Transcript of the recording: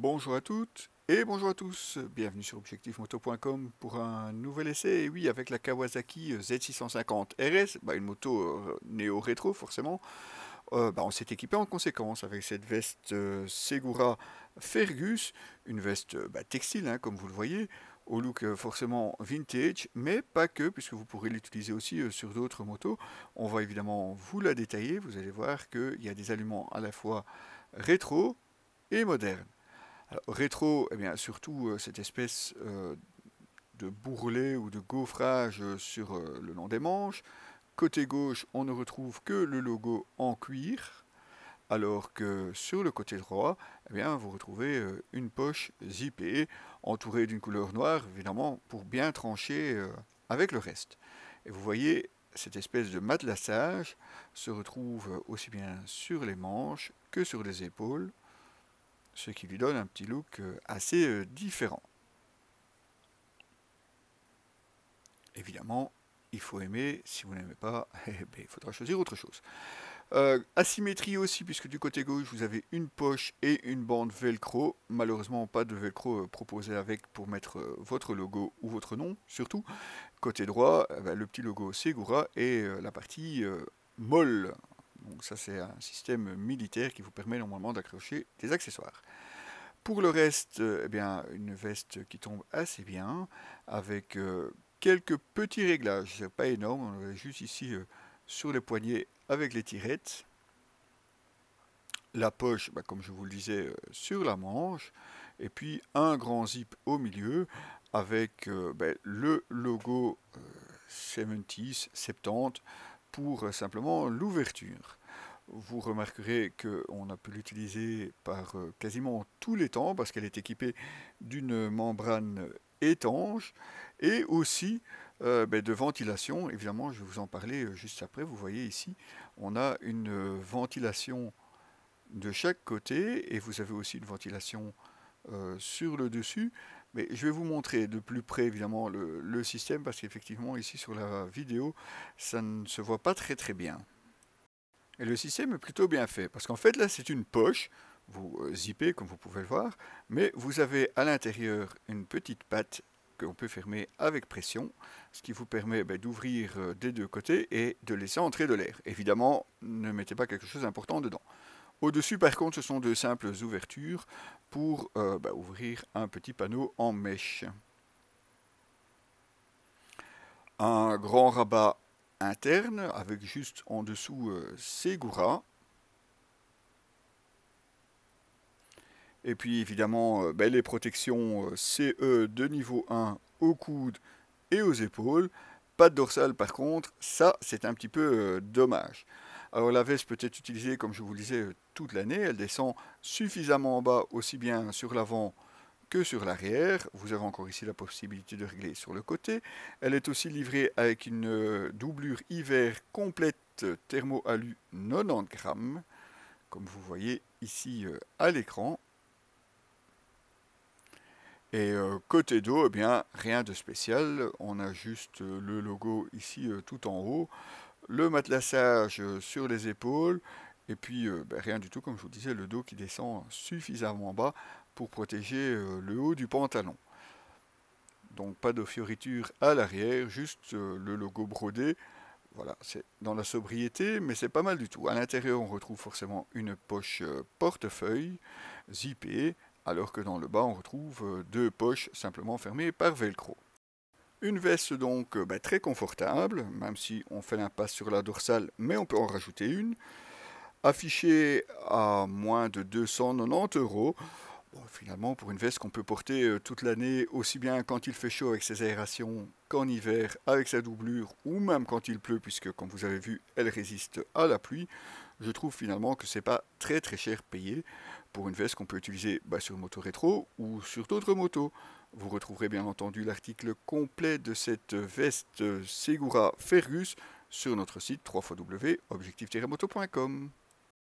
Bonjour à toutes et bonjour à tous, bienvenue sur objectifmoto.com pour un nouvel essai, et oui avec la Kawasaki euh, Z650 RS, bah, une moto euh, néo-rétro forcément, euh, bah, on s'est équipé en conséquence avec cette veste Segura Fergus, une veste bah, textile hein, comme vous le voyez, au look forcément vintage, mais pas que, puisque vous pourrez l'utiliser aussi sur d'autres motos. On va évidemment vous la détailler, vous allez voir qu'il y a des aliments à la fois rétro et moderne rétro, eh bien, surtout euh, cette espèce euh, de bourrelet ou de gaufrage sur euh, le long des manches. Côté gauche, on ne retrouve que le logo en cuir, alors que sur le côté droit, eh bien, vous retrouvez une poche zippée, entourée d'une couleur noire, évidemment, pour bien trancher avec le reste. Et vous voyez, cette espèce de matelassage se retrouve aussi bien sur les manches que sur les épaules ce qui lui donne un petit look euh, assez euh, différent. Évidemment, il faut aimer, si vous n'aimez pas, eh ben, il faudra choisir autre chose. Euh, asymétrie aussi, puisque du côté gauche, vous avez une poche et une bande velcro. Malheureusement, pas de velcro proposé avec pour mettre votre logo ou votre nom, surtout. Côté droit, eh ben, le petit logo Segura et la partie molle donc ça c'est un système militaire qui vous permet normalement d'accrocher des accessoires. Pour le reste, euh, eh bien, une veste qui tombe assez bien, avec euh, quelques petits réglages, pas énorme, on juste ici euh, sur les poignets avec les tirettes. La poche, bah, comme je vous le disais, sur la manche, et puis un grand zip au milieu avec ben, le logo 70, 70 pour euh, simplement l'ouverture. Vous remarquerez qu'on a pu l'utiliser par euh, quasiment tous les temps parce qu'elle est équipée d'une membrane euh, étanche et aussi ben, de ventilation. Évidemment, je vais vous en parler juste après. Vous voyez ici, on a une ventilation de chaque côté et vous avez aussi une ventilation sur le dessus mais je vais vous montrer de plus près évidemment le, système parce qu'effectivement ici sur la vidéo ça ne se voit pas très très bien. Et le système est plutôt bien fait parce qu'en fait là c'est une poche, vous euh, zippez comme vous pouvez le voir, mais vous avez à l'intérieur une petite patte que l'on peut fermer avec pression, ce qui vous permet ben, d'ouvrir euh, des deux côtés et de laisser entrer de l'air. Évidemment, ne mettez pas quelque chose d'important dedans. Au-dessus, par contre, ce sont de simples ouvertures pour euh, bah, ouvrir un petit panneau en mèche. Un grand rabat interne avec juste en dessous ces euh, gouras. Et puis évidemment, euh, bah, les protections CE de niveau 1 au coude et aux épaules. Pas de dorsale par contre, ça c'est un petit peu dommage. Alors la veste peut être utilisée, comme je vous le disais toute l'année. Elle descend suffisamment en bas, aussi bien sur l'avant que sur l'arrière. Vous avez encore ici la possibilité de régler sur le côté. Elle est aussi livrée avec une doublure hiver complète thermo-alu 90 grammes, comme vous voyez ici euh, à l'écran. Et euh, côté dos, eh bien, rien de spécial. On a juste euh, le logo ici tout en haut. Le matelassage sur les épaules et puis euh, ben, rien du tout, comme je vous disais, le dos qui descend suffisamment bas pour protéger euh, le haut du pantalon. Donc pas de fioriture à l'arrière, juste euh, le logo brodé. Voilà, c'est dans la sobriété, mais c'est pas mal du tout. À l'intérieur, on retrouve forcément une poche portefeuille zippée, alors que dans le bas, on retrouve deux poches simplement fermées par velcro. Une veste donc ben, très confortable, même si on fait l'impasse sur la dorsale, mais on peut en rajouter une affiché à moins de 290 euros. finalement, pour une veste qu'on peut porter euh, toute l'année, aussi bien quand il fait chaud avec ses aérations qu'en hiver avec sa doublure, ou même quand il pleut, puisque comme vous avez vu, elle résiste à la pluie, je trouve finalement que c'est pas très très cher payé pour une veste qu'on peut utiliser sur bah, sur moto rétro ou sur d'autres motos. Vous retrouverez bien entendu l'article complet de cette veste Segura Fergus sur notre site www.objectif-moto.com.